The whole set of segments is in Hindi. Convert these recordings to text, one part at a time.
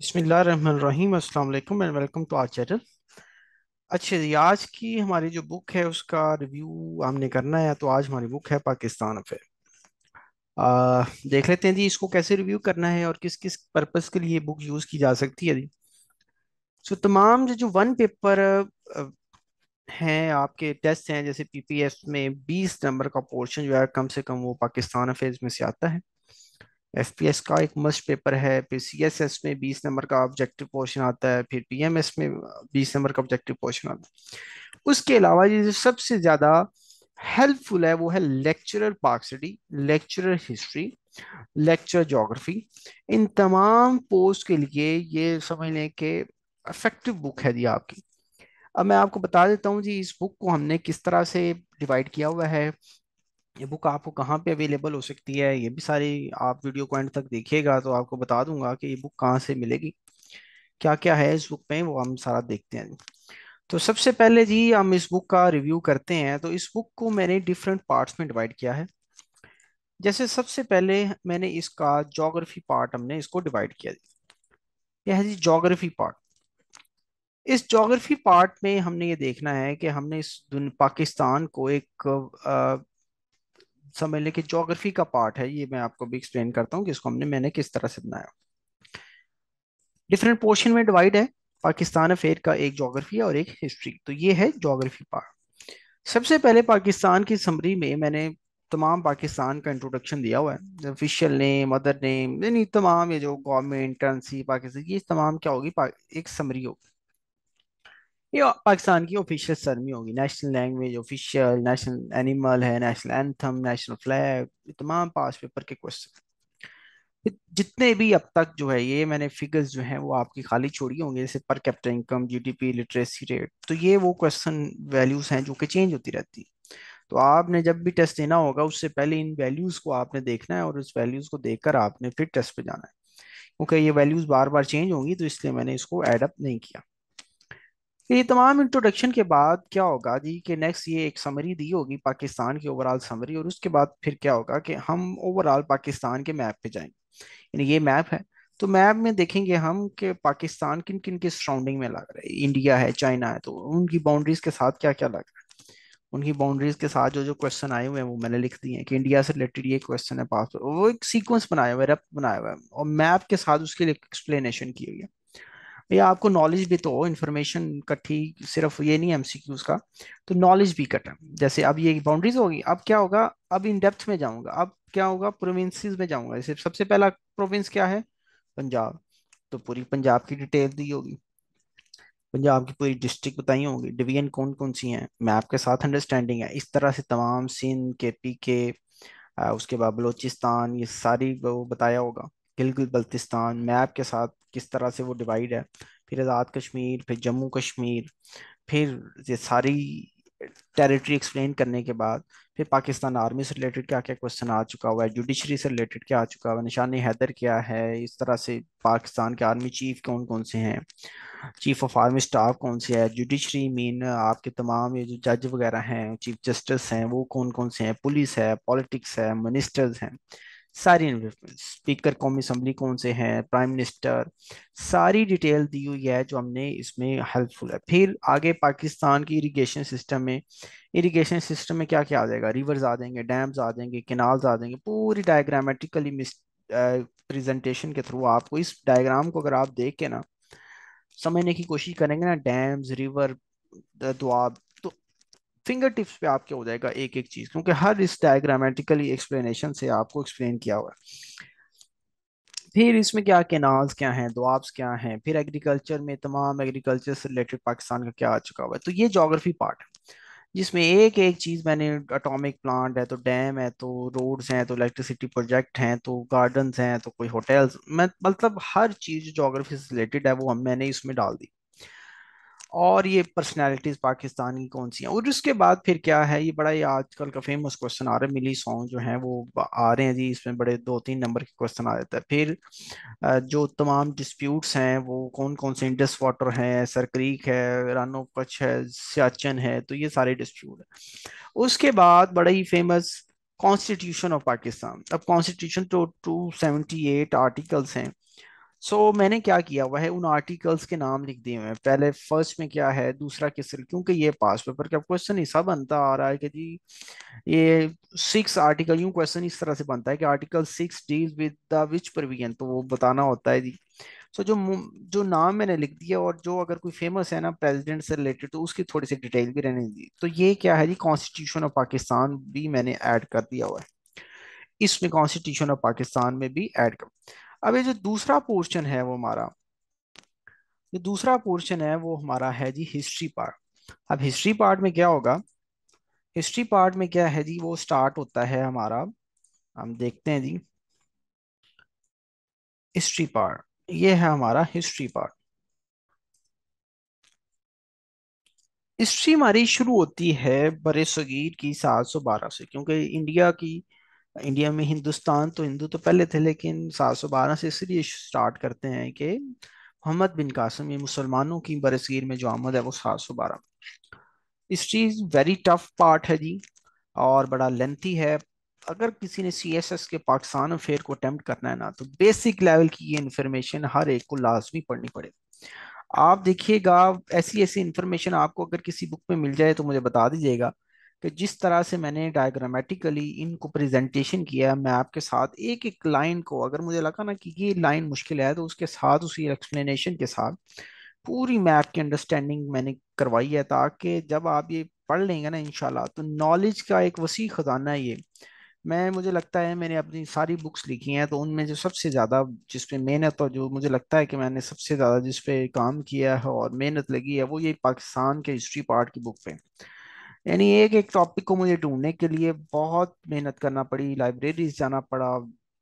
बसमीम अल्लाम and welcome to our channel अच्छा जी आज की हमारी जो बुक है उसका रिव्यू हमने करना है तो आज हमारी बुक है पाकिस्तान अफेयर देख लेते हैं जी इसको कैसे रिव्यू करना है और किस किस पर्पज़ के लिए बुक यूज़ की जा सकती है जी सो so, तमाम जो जो वन पेपर हैं आपके टेस्ट हैं जैसे एफ में बीस नंबर का पोर्शन जो है कम से कम वो पाकिस्तान अफेयर में से आता है एफ पी एस का एक मस्ट पेपर है फिर सी एस एस में बीस नंबर का ऑब्जेक्टिव पोर्शन आता है फिर पी एम एस में बीस नंबर का ऑब्जेक्टिव पोर्शन आता है उसके अलावा ये जो सबसे ज़्यादा हेल्पफुल है वो है lecturer Pak study lecturer history lecture geography इन तमाम पोस्ट के लिए ये समझ लें कि अफेक्टिव बुक है जी आपकी अब मैं आपको बता देता हूँ जी इस बुक को हमने किस तरह से डिवाइड किया हुआ है ये बुक आपको कहाँ पे अवेलेबल हो सकती है ये भी सारी आप वीडियो को एंड तक देखिएगा तो आपको बता दूंगा कि ये बुक कहाँ से मिलेगी क्या क्या है इस बुक में वो हम सारा देखते हैं तो सबसे पहले जी हम इस बुक का रिव्यू करते हैं तो इस बुक को मैंने डिफरेंट पार्ट्स में डिवाइड किया है जैसे सबसे पहले मैंने इसका जोग्राफी पार्ट हमने इसको डिवाइड किया यह है जी जोग्राफी पार्ट इस जोग्राफी पार्ट में हमने ये देखना है कि हमने इस पाकिस्तान को एक समझ लें कि जोग्राफी का पार्ट है ये मैं आपको भी एक्सप्लेन करता हूँ कि इसको हमने मैंने किस तरह से बनाया डिफरेंट पोर्शन में डिवाइड है पाकिस्तान अफेयर का एक जोग्राफी और एक हिस्ट्री तो ये है जोग्राफी पार्ट सबसे पहले पाकिस्तान की समरी में मैंने तमाम पाकिस्तान का इंट्रोडक्शन दिया हुआ है ऑफिशियल नेम मदर नेम यानी तमाम ये जो गवर्नमेंट करेंसी पाकिस्तान ये तमाम क्या होगी एक समरी होगी ये पाकिस्तान की ऑफिशियल सरमी होगी national language official national animal है नेशनल एंथम नेशनल फ्लैग तमाम पास पेपर के क्वेश्चन जितने भी अब तक जो है ये मैंने फिगर्स जो हैं वो आपकी खाली छोड़ी होंगे जैसे per capital income GDP literacy rate तो ये वो क्वेश्चन वैल्यूज हैं जो कि चेंज होती रहती है तो आपने जब भी टेस्ट देना होगा उससे पहले इन वैल्यूज को आपने देखना है और उस वैल्यूज को देख आपने फिर टेस्ट पे जाना है क्योंकि ये वैल्यूज बार बार चेंज होंगी तो इसलिए मैंने इसको एडअप नहीं किया ये तमाम इंट्रोडक्शन के बाद क्या होगा जी कि नेक्स्ट ये एक समरी दी होगी पाकिस्तान की ओवरऑल समरी और उसके बाद फिर क्या होगा कि हम ओवरऑल पाकिस्तान के मैप पे जाएंगे यानी ये मैप है तो मैप में देखेंगे हम कि पाकिस्तान किन किन के सराउंडिंग में लग रहा है इंडिया है चाइना है तो उनकी बाउंड्रीज के साथ क्या क्या लग रहा है उनकी बाउंड्रीज के साथ जो जो क्वेश्चन आए हुए हैं वो मैंने लिख दिए हैं कि इंडिया से रिलेटेड ये क्वेश्चन है पास वो एक सीक्वेंस बनाया हुआ है रफ बनाया हुआ है और मैप के साथ उसके लिए एक्सप्लेनेशन की हुई है भैया आपको नॉलेज भी तो हो इन्फॉर्मेशन इकट्ठी सिर्फ ये नहीं है एमसीक्यूज का तो नॉलेज भी इकट्ठा जैसे अब ये बाउंड्रीज होगी अब क्या होगा अब इन डेप्थ में जाऊंगा अब क्या होगा प्रोविंसेस में जाऊंगा जैसे सबसे पहला प्रोविंस क्या है पंजाब तो पूरी पंजाब की डिटेल दी होगी पंजाब की पूरी डिस्ट्रिक्ट बताई होगी डिवीजन कौन कौन सी हैं मैप के साथ अंडरस्टैंडिंग है इस तरह से तमाम सिंध के पी के उसके बाद बलोचिस्तान ये सारी वो बताया होगा गिलगित बल्तिस्तान मैप के साथ किस तरह से वो डिवाइड है फिर आज़ाद कश्मीर फिर जम्मू कश्मीर फिर ये सारी टेरिटरी एक्सप्लेन करने के बाद फिर पाकिस्तान आर्मी से रिलेटेड क्या क्या क्वेश्चन आ चुका हुआ है जुडिशरी से रिलेटेड क्या आ चुका हुआ है निशान हैदर क्या है इस तरह से पाकिस्तान के आर्मी चीफ कौन कौन से हैं चीफ ऑफ आर्मी स्टाफ कौन से है जुडिशरी मीन आपके तमाम ये जो जज वगैरह हैं चीफ जस्टिस हैं वो कौन कौन से हैं पुलिस है पॉलिटिक्स है मिनिस्टर्स हैं सारी इन्वेस्टमेंट स्पीकर कौमी असम्बली कौन से हैं प्राइम मिनिस्टर सारी डिटेल दी हुई है जो हमने इसमें हेल्पफुल है फिर आगे पाकिस्तान की इरिगेशन सिस्टम में इरिगेशन सिस्टम में क्या क्या आ जाएगा रिवर्स आ देंगे डैम्स आ देंगे केनाल्स आ जाएंगे पूरी डायग्रामेटिकली प्रेजेंटेशन के थ्रू आपको इस डायग्राम को अगर आप देख के ना समझने की कोशिश करेंगे ना dams river doab finger tips पे आपके हो जाएगा एक एक चीज क्योंकि हर इस डायग्रामेटिकली एक्सप्लेनेशन से आपको एक्सप्लेन किया हुआ है फिर इसमें क्या केनाल्स क्या हैं दुआब्स क्या हैं फिर एग्रीकल्चर में तमाम एग्रीकल्चर से रिलेटेड पाकिस्तान का क्या आ चुका हुआ है तो ये जोग्राफी पार्ट जिसमें एक एक चीज़ मैंने अटोमिक प्लांट है तो डैम है तो रोड्स हैं तो इलेक्ट्रिसिटी प्रोजेक्ट हैं तो गार्डन हैं तो कोई होटल्स मैं मतलब हर चीज़ जोग्राफी से रिलेटेड है वो हम मैंने इसमें डाल दी और ये पर्सनैलिटीज पाकिस्तान की कौन सी हैं और उसके बाद फिर क्या है ये बड़ा ये आजकल का फेमस क्वेश्चन आ रहा है मिली सॉन्ग जो हैं वो आ रहे हैं जी इसमें बड़े दो तीन नंबर के क्वेश्चन आ जाता है तो फिर जो तमाम डिस्प्यूट्स हैं वो कौन कौन से इंडस वाटर हैं सरक्रीक है रानो कच्छ है सियाचन है तो ये सारे डिस्प्यूट है उसके बाद बड़ा ही फेमस कॉन्स्टिट्यूशन ऑफ पाकिस्तान अब कॉन्स्टिट्यूशन तो टू सेवेंटी एट आर्टिकल्स हैं सो so, मैंने क्या किया हुआ है उन आर्टिकल्स के नाम लिख दिए हुए हैं पहले फर्स्ट में क्या है दूसरा किस क्योंकि ये पास पेपर का क्वेश्चन ऐसा बनता आ रहा है कि जी ये सिक्स आर्टिकल यूं क्वेश्चन इस तरह से बनता है कि article six deal with the which provision तो वो बताना होता है जी सो so, जो जो नाम मैंने लिख दिया और जो अगर कोई फेमस है ना प्रेजिडेंट से रिलेटेड तो उसकी थोड़ी सी डिटेल भी रहने दी तो ये क्या है जी कॉन्स्टिट्यूशन ऑफ पाकिस्तान भी मैंने ऐड कर दिया हुआ है इसमें कॉन्स्टिट्यूशन ऑफ पाकिस्तान में भी ऐड कर अब ये जो दूसरा पोर्शन है वो हमारा ये दूसरा पोर्शन है वो हमारा है जी हिस्ट्री पार्ट अब हिस्ट्री पार्ट में क्या होगा हिस्ट्री पार्ट में क्या है जी वो स्टार्ट होता है हमारा हम देखते हैं जी हिस्ट्री पार्ट ये है हमारा हिस्ट्री पार्ट हिस्ट्री हमारी शुरू होती है बरे सगीर की सात सौ बारह से क्योंकि इंडिया की इंडिया में हिंदुस्तान तो हिंदू तो पहले थे लेकिन सात सौ बारह से इसलिए स्टार्ट करते हैं कि मोहम्मद बिन कासिम ये मुसलमानों की बरसगीर में जो आमद है वो सात सौ बारह हिस्ट्री वेरी टफ पार्ट है जी और बड़ा लेंथी है अगर किसी ने सी एस एस के पाकिस्तान अफेयर को अटैम्प्ट करना है ना तो बेसिक लेवल की ये इन्फॉर्मेशन हर एक को लाजमी पढ़नी पड़ेगी आप देखिएगा ऐसी ऐसी इन्फॉर्मेशन आपको अगर किसी बुक में मिल जाए तो मुझे बता दीजिएगा कि जिस तरह से मैंने डायग्रामेटिकली इनको प्रेजेंटेशन किया मैं आपके साथ एक एक लाइन को अगर मुझे लगा ना कि ये लाइन मुश्किल है तो उसके साथ उसी एक्सप्लेनेशन के साथ पूरी मैप की अंडरस्टैंडिंग मैंने करवाई है ताकि जब आप ये पढ़ लेंगे ना इनशाला तो नॉलेज का एक वसी ख़जाना है ये मैं मुझे लगता है मैंने अपनी सारी बुक्स लिखी हैं तो उनमें जो सबसे ज़्यादा जिस पे मेहनत और जो मुझे लगता है कि मैंने सबसे ज़्यादा जिस पे काम किया है और मेहनत लगी है वो ये पाकिस्तान के हिस्ट्री पार्ट की बुक पे यानी एक एक टॉपिक को मुझे ढूंढने के लिए बहुत मेहनत करना पड़ी लाइब्रेरीज जाना पड़ा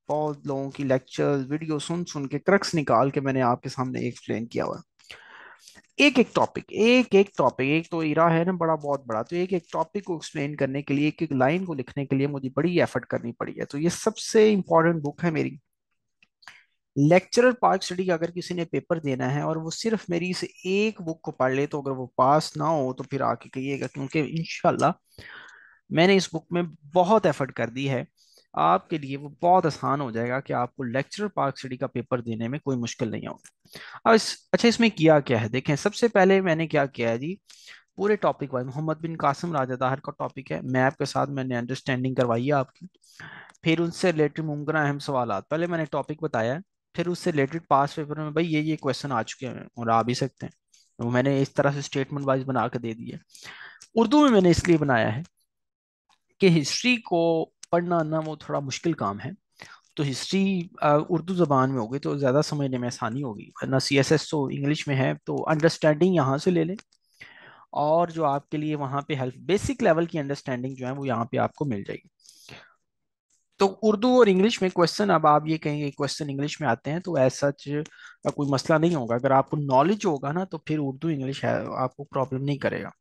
बहुत लोगों की लेक्चर वीडियो सुन सुन के क्रक्स निकाल के मैंने आपके सामने एक्सप्लेन किया हुआ एक एक टॉपिक एक एक टॉपिक एक तो इरा है ना बड़ा बहुत बड़ा तो एक एक टॉपिक को एक्सप्लेन करने के लिए एक एक लाइन को लिखने के लिए मुझे बड़ी एफर्ट करनी पड़ी है तो ये सबसे इंपॉर्टेंट बुक है मेरी लेक्चरर पार्क स्टडी का अगर किसी ने पेपर देना है और वो सिर्फ मेरी इस एक बुक को पढ़ ले तो अगर वो पास ना हो तो फिर आके कहिएगा क्योंकि इनशाला मैंने इस बुक में बहुत एफर्ट कर दी है आपके लिए वो बहुत आसान हो जाएगा कि आपको लेक्चरर पार्क स्टडी का पेपर देने में कोई मुश्किल नहीं होगी अब इस अच्छा इसमें किया क्या है देखें सबसे पहले मैंने क्या किया है जी पूरे टॉपिक वाइज मोहम्मद बिन कासिम राजा दाहर का टॉपिक है मैप के साथ मैंने अंडरस्टैंडिंग करवाई है आपकी फिर उनसे रिलेटेड मुमकिन अहम सवाल पहले मैंने टॉपिक बताया है फिर उससे रिलेटेड पास पेपर में भाई ये ये क्वेश्चन आ चुके हैं और आ भी सकते हैं तो मैंने इस तरह से स्टेटमेंट वाइज बना के दे दिया उर्दू में मैंने इसलिए बनाया है कि हिस्ट्री को पढ़ना ना वो थोड़ा मुश्किल काम है तो हिस्ट्री उर्दू ज़बान में होगी तो ज़्यादा समझने में आसानी होगी वरना सी एस एस तो इंग्लिश में है तो अंडरस्टैंडिंग यहाँ से ले लें और जो आपके लिए वहाँ पे हेल्प बेसिक लेवल की अंडरस्टैंडिंग जो है वो यहाँ पे आपको मिल जाएगी तो उर्दू और इंग्लिश में क्वेश्चन अब आप ये कहेंगे क्वेश्चन इंग्लिश में आते हैं तो ऐसा सच कोई मसला नहीं होगा अगर आपको नॉलेज होगा ना तो फिर उर्दू इंग्लिश आपको प्रॉब्लम नहीं करेगा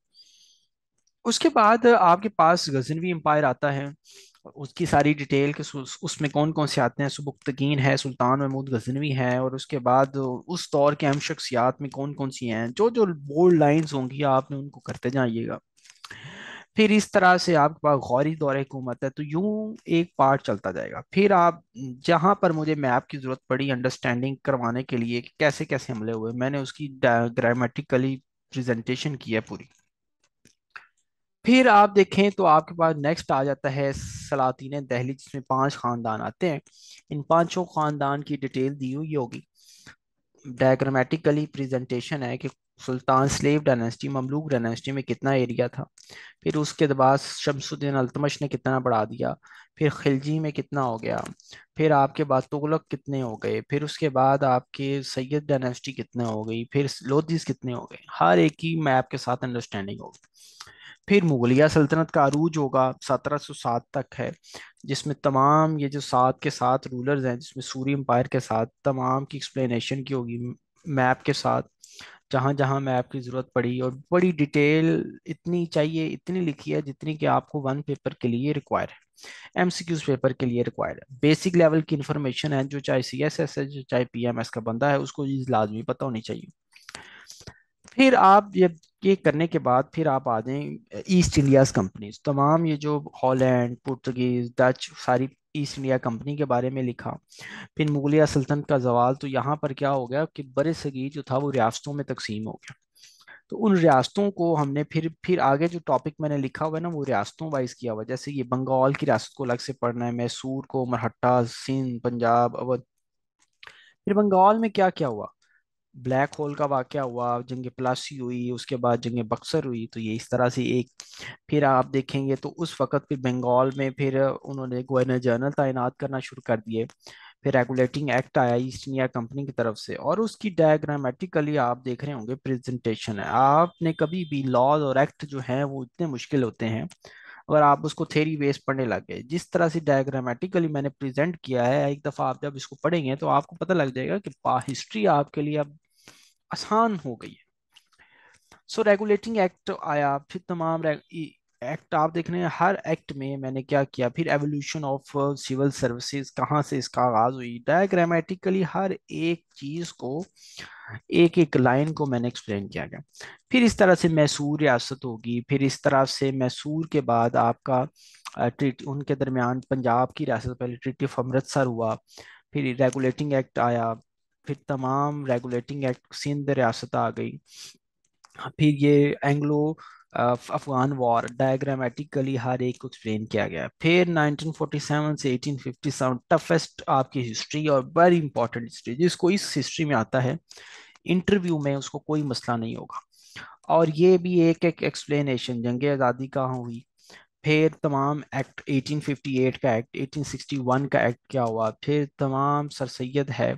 उसके बाद आपके पास गजनवी एम्पायर आता है उसकी सारी डिटेल के उसमें कौन कौन से आते हैं सुबुख्तगीन है सुल्तान महमूद गजनवी है और उसके बाद उस दौर के अहम शख्सियात में कौन कौन सी हैं जो जो बोल्ड लाइंस होंगी आपने उनको करते जाइएगा फिर इस तरह से आपके पास गौरी दौर हुकूमत है तो यूं एक पार्ट चलता जाएगा फिर आप जहां पर मुझे मैप की ज़रूरत पड़ी अंडरस्टैंडिंग करवाने के लिए कैसे कैसे हमले हुए मैंने उसकी ग्रामेटिकली प्रेजेंटेशन की है पूरी फिर आप देखें तो आपके पास नेक्स्ट आ जाता है सलातीन दहली जिसमें पांच खानदान आते हैं इन पांचों खानदान की डिटेल दी हुई होगी डायग्रामेटिकली प्रेजेंटेशन है कि सुल्तान स्लेव डायनेस्टी ममलूक डायनेस्टी में कितना एरिया था फिर उसके बाद शमसुद्दीन अल्तमश ने कितना बढ़ा दिया फिर खिलजी में कितना हो गया फिर आपके बाद तुगलक कितने हो गए फिर उसके बाद आपके सैयद डायनेस्टी कितने हो गई फिर लोधीज कितने हो गए हर एक की मैप के साथ अंडरस्टैंडिंग होगी फिर मुगलिया सल्तनत का अरूज होगा 1707 तक है जिसमें तमाम ये जो सात के साथ रूलर्स हैं जिसमें सूरी एम्पायर के साथ तमाम की एक्सप्लेनेशन की होगी मैप के साथ जहाँ जहाँ मैप की ज़रूरत पड़ी और बड़ी डिटेल इतनी चाहिए इतनी लिखी है जितनी कि आपको वन पेपर के लिए रिक्वायर है एम पेपर के लिए रिक्वायर है बेसिक लेवल की इन्फॉर्मेशन है जो चाहे सी एस एस है जो चाहे पी एम एस का बंदा है उसको लाजमी पता होनी चाहिए फिर आप ये ये करने के बाद फिर आप आ जाए ईस्ट इंडियाज कंपनीज तमाम ये जो हॉलैंड पुर्तगीज डच सारी ईस्ट इंडिया कंपनी के बारे में लिखा फिर मुगलिया सल्तनत का जवाल तो यहाँ पर क्या हो गया कि बड़े सगीर जो था वो रियासतों में तकसीम हो गया तो उन रियासतों को हमने फिर फिर आगे जो टॉपिक मैंने लिखा हुआ है ना वो रियासतों वाइज किया हुआ जैसे ये बंगाल की रियासत को अलग से पढ़ना है मैसूर को मरहट्टा सिंध पंजाब अवध फिर बंगाल में क्या क्या हुआ ब्लैक होल का वाक़ हुआ जंग प्लासी हुई उसके बाद जंग बक्सर हुई तो ये इस तरह से एक फिर आप देखेंगे तो उस वक़्त फिर बंगाल में फिर उन्होंने गवर्नर जनरल तैनात करना शुरू कर दिए फिर रेगुलेटिंग एक्ट आया ईस्ट इंडिया कंपनी की तरफ से और उसकी डायग्रामेटिकली आप देख रहे होंगे प्रेजेंटेशन है आपने कभी भी लॉज और एक्ट जो हैं वो इतने मुश्किल होते हैं अगर आप उसको थेरी बेस पढ़ने लगे जिस तरह से डायग्रामेटिकली मैंने प्रेजेंट किया है एक दफा आप जब इसको पढ़ेंगे तो आपको पता लग जाएगा कि हिस्ट्री आपके लिए अब आसान हो गई है सो रेगुलेटिंग एक्ट आया फिर तमाम एक्ट आप देख रहे हैं हर एक्ट में मैंने क्या किया फिर एवोल्यूशन ऑफ सिविल सर्विसेज कहाँ से इसका आगाज हुई डायग्रामेटिकली हर एक चीज को एक एक लाइन को मैंने एक्सप्लेन किया गया फिर इस तरह से मैसूर रियासत होगी फिर इस तरह से मैसूर के बाद आपका ट्रिट उनके दरमियान पंजाब की रियासत पहले ट्रिटी ऑफ अमृतसर हुआ फिर रेगुलेटिंग एक्ट आया फिर तमाम रेगुलेटिंग एक्ट सिंध रियासत आ गई फिर ये एंग्लो अफगान वॉर डायग्रामेटिकली हर एक को एक्सप्लेन किया गया फिर 1947 से 1857 टफेस्ट आपकी हिस्ट्री और वेरी इंपॉर्टेंट हिस्ट्री जिसको इस हिस्ट्री में आता है इंटरव्यू में उसको कोई मसला नहीं होगा और ये भी एक एक एक्सप्लेनेशन जंग आज़ादी का हुई फिर तमाम एक्ट 1858 का एक्ट 1861 का एक्ट क्या हुआ फिर तमाम सर सैद है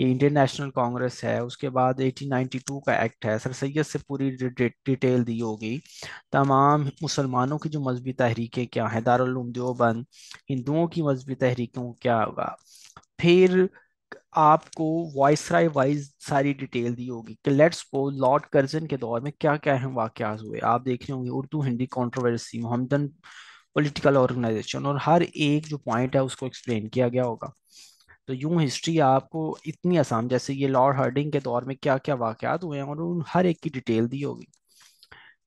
ये इंडियन नेशनल कांग्रेस है उसके बाद 1892 का एक्ट है सर सैद से पूरी डिटेल दी होगी तमाम मुसलमानों की जो मजहबी तहरीकें क्या हैं दारुल देवबंद हिंदुओं की मजहबी तहरीकों क्या होगा फिर आपको वॉइस राय वाइज सारी डिटेल दी होगी कि लेट्स गो लॉर्ड कर्जन के दौर में क्या क्या अहम वाक़ हुए आप देख रहे होंगे Urdu Hindi controversy Mohammedan political organization और हर एक जो पॉइंट है उसको एक्सप्लेन किया गया होगा तो यूं हिस्ट्री आपको इतनी आसान जैसे ये लॉर्ड हार्डिंग के दौर में क्या क्या वाकयात हुए हैं और उन हर एक की डिटेल दी होगी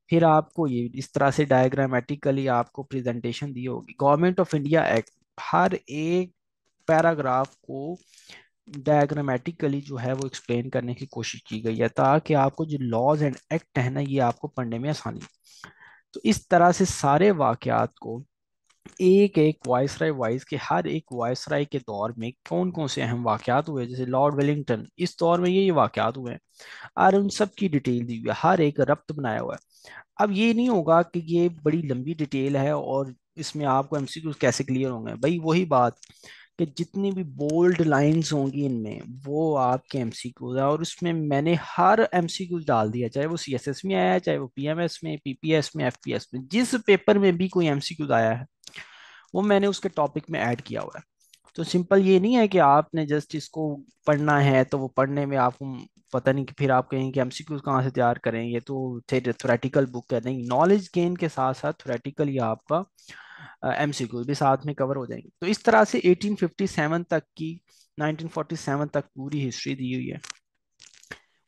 फिर आपको ये इस तरह से डायग्रामेटिकली आपको प्रेजेंटेशन दी होगी गवर्नमेंट ऑफ इंडिया एक्ट हर एक पैराग्राफ को डायग्रामेटिकली जो है वो एक्सप्लेन करने की कोशिश की गई है ताकि आपको जो लॉज एंड एक्ट है ना ये आपको पढ़ने में आसानी तो इस तरह से सारे वाक्यात को एक एक वॉइस राय वाइज के हर एक वॉइस राय के दौर में कौन कौन से अहम वाक़ात हुए जैसे लॉर्ड वेलिंगटन इस दौर में ये ये वाक़ात हुए हैं और उन सब की डिटेल दी हुई है हर एक रब्त बनाया हुआ है अब ये नहीं होगा कि ये बड़ी लंबी डिटेल है और इसमें आपको एम कैसे क्लियर होंगे भाई वही बात कि जितनी भी बोल्ड लाइंस होंगी इनमें वो आपके एम सी क्यूज है और उसमें मैंने हर एम सी क्यूज डाल दिया चाहे वो सी एस एस में आया चाहे वो पी एम एस में पी पी एस में एफ पी एस में जिस पेपर में भी कोई एम सी क्यूज आया है वो मैंने उसके टॉपिक में ऐड किया हुआ है तो सिंपल ये नहीं है कि आपने जस्ट इसको पढ़ना है तो वो पढ़ने में आपको पता नहीं कि फिर आप कहें कि एम सी क्यूज कहाँ से तैयार करें ये तो थोरेटिकल बुक है नहीं नॉलेज गेन के साथ साथ थोरेटिकल ये आपका एमसीक्यू भी साथ में कवर हो जाएंगे तो इस तरह से 1857 तक की 1947 तक पूरी हिस्ट्री दी हुई है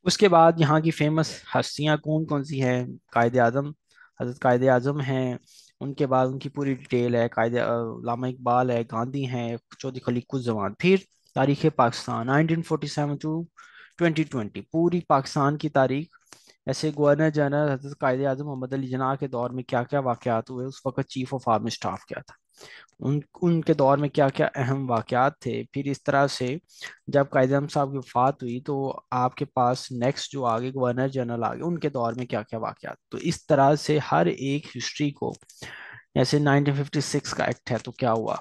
उसके बाद यहाँ की फेमस हस्तियाँ कौन कौन सी हैं कायद आजम हजरत कायद आजम हैं उनके बाद उनकी पूरी डिटेल है कायद लामा इकबाल है गांधी हैं चौधरी खलीकु जवान फिर तारीख पाकिस्तान 1947 टू 2020 पूरी पाकिस्तान की तारीख ऐसे गवर्नर जनरल हजरत कायद आजम मोहम्मद अली जना के दौर में क्या क्या वाकत हुए उस वक्त चीफ ऑफ आर्मी स्टाफ क्या था उन उनके दौर में क्या क्या अहम वाकत थे फिर इस तरह से जब कायद अजम साहब की वफात हुई तो आपके पास नेक्स्ट जो आगे गवर्नर जनरल आ गए उनके दौर में क्या क्या वाकत तो इस तरह से हर एक हिस्ट्री को जैसे 1956 का एक्ट है तो क्या हुआ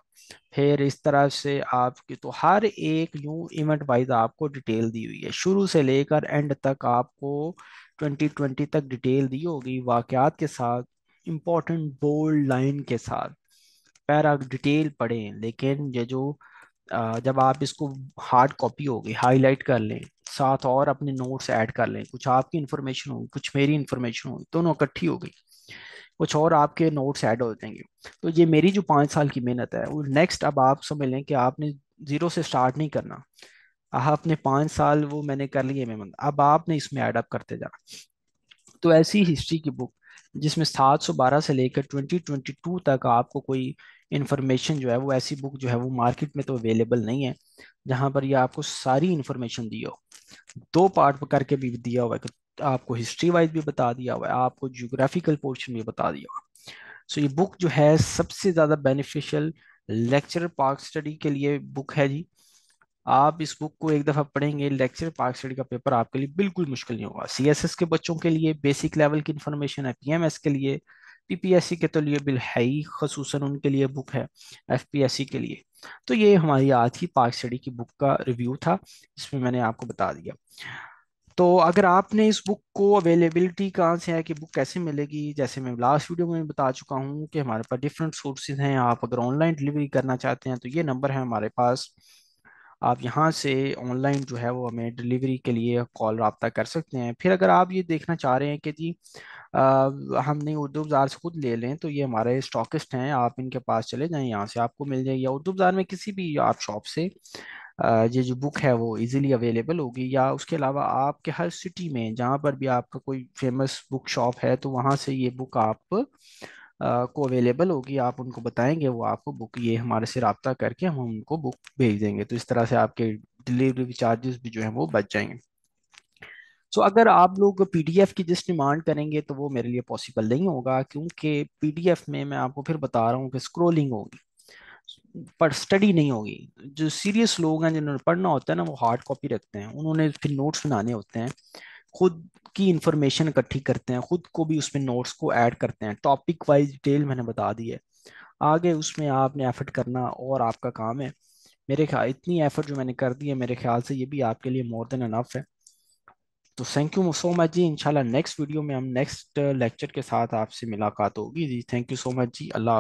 फिर इस तरह से आपके तो हर एक यू इवेंट वाइज आपको डिटेल दी हुई है शुरू से लेकर एंड तक आपको 2020 तक डिटेल दी होगी वाक़ात के साथ इम्पोर्टेंट बोल्ड लाइन के साथ पैरा डिटेल पढ़े लेकिन ये जो जब आप इसको हार्ड कॉपी होगी हाईलाइट कर लें साथ और अपने नोट्स ऐड कर लें कुछ आपकी इन्फॉर्मेशन होगी कुछ मेरी इन्फॉर्मेशन होगी दोनों इकट्ठी हो गई कुछ और आपके नोट्स ऐड हो जाएंगे तो ये मेरी जो पाँच साल की मेहनत है वो नेक्स्ट अब आप समझ लें कि आपने ज़ीरो से स्टार्ट नहीं करना आपने पाँच साल वो मैंने कर लिए मेहनत मतलब अब आपने इसमें एडअप करते जाना तो ऐसी हिस्ट्री की बुक जिसमें 712 से लेकर 2022 तक आपको कोई इन्फॉर्मेशन जो है वो ऐसी बुक जो है वो मार्केट में तो अवेलेबल नहीं है जहाँ पर ये आपको सारी इन्फॉर्मेशन दी हो दो पार्ट करके भी दिया हुआ है कि आपको हिस्ट्री वाइज भी बता दिया हुआ है आपको जियोग्राफिकल पोर्शन भी बता दिया हुआ सो so, ये बुक जो है सबसे ज़्यादा बेनिफिशियल लेक्चर पार्क स्टडी के लिए बुक है जी आप इस बुक को एक दफ़ा पढ़ेंगे लेक्चर पार्क स्टडी का पेपर आपके लिए बिल्कुल मुश्किल नहीं होगा सीएसएस के बच्चों के लिए बेसिक लेवल की इन्फॉर्मेशन है पीएमएस के लिए पीपीएससी के तो लिए बिल है ही खसूस उनके लिए बुक है एफपीएससी के लिए तो ये हमारी आज की पार्क स्टडी की बुक का रिव्यू था इसमें मैंने आपको बता दिया तो अगर आपने इस बुक को अवेलेबिलिटी कहाँ से है कि बुक कैसे मिलेगी जैसे मैं लास्ट वीडियो में बता चुका हूँ कि हमारे पास डिफरेंट सोर्सेज हैं आप अगर ऑनलाइन डिलीवरी करना चाहते हैं तो ये नंबर है हमारे पास आप यहाँ से ऑनलाइन जो है वो हमें डिलीवरी के लिए कॉल रबता कर सकते हैं फिर अगर आप ये देखना चाह रहे हैं कि जी हमने उर्दू बाज़ार से खुद ले लें तो ये हमारे स्टॉकिस्ट हैं आप इनके पास चले जाएँ यहाँ से आपको मिल जाएगी या उर्दू बाज़ार में किसी भी आप शॉप से ये जो बुक है वो इजीली अवेलेबल होगी या उसके अलावा आपके हर सिटी में जहाँ पर भी आपका कोई फेमस बुक शॉप है तो वहाँ से ये बुक आप आ, को अवेलेबल होगी आप उनको बताएंगे वो आपको बुक ये हमारे से रबता करके हम उनको बुक भेज देंगे तो इस तरह से आपके डिलीवरी चार्जेस भी जो है वो बच जाएंगे सो so, अगर आप लोग पीडीएफ की जिस डिमांड करेंगे तो वो मेरे लिए पॉसिबल नहीं होगा क्योंकि पीडीएफ में मैं आपको फिर बता रहा हूँ कि स्क्रोलिंग होगी पर स्टडी नहीं होगी जो सीरियस लोग हैं जिन्होंने पढ़ना होता है ना वो हार्ड कॉपी रखते हैं उन्होंने फिर नोट्स बनाने होते हैं खुद की इंफॉर्मेशन इकट्ठी करते हैं खुद को भी उसमें नोट्स को ऐड करते हैं टॉपिक वाइज डिटेल मैंने बता दी है आगे उसमें आपने एफर्ट करना और आपका काम है मेरे ख्याल इतनी एफर्ट जो मैंने कर दी है मेरे ख्याल से ये भी आपके लिए मोर देन अनफ है तो थैंक यू सो मच जी इंशाल्लाह नेक्स्ट वीडियो में हम नेक्स्ट लेक्चर के साथ आपसे मुलाकात होगी जी थैंक यू सो मच जी अल्लाह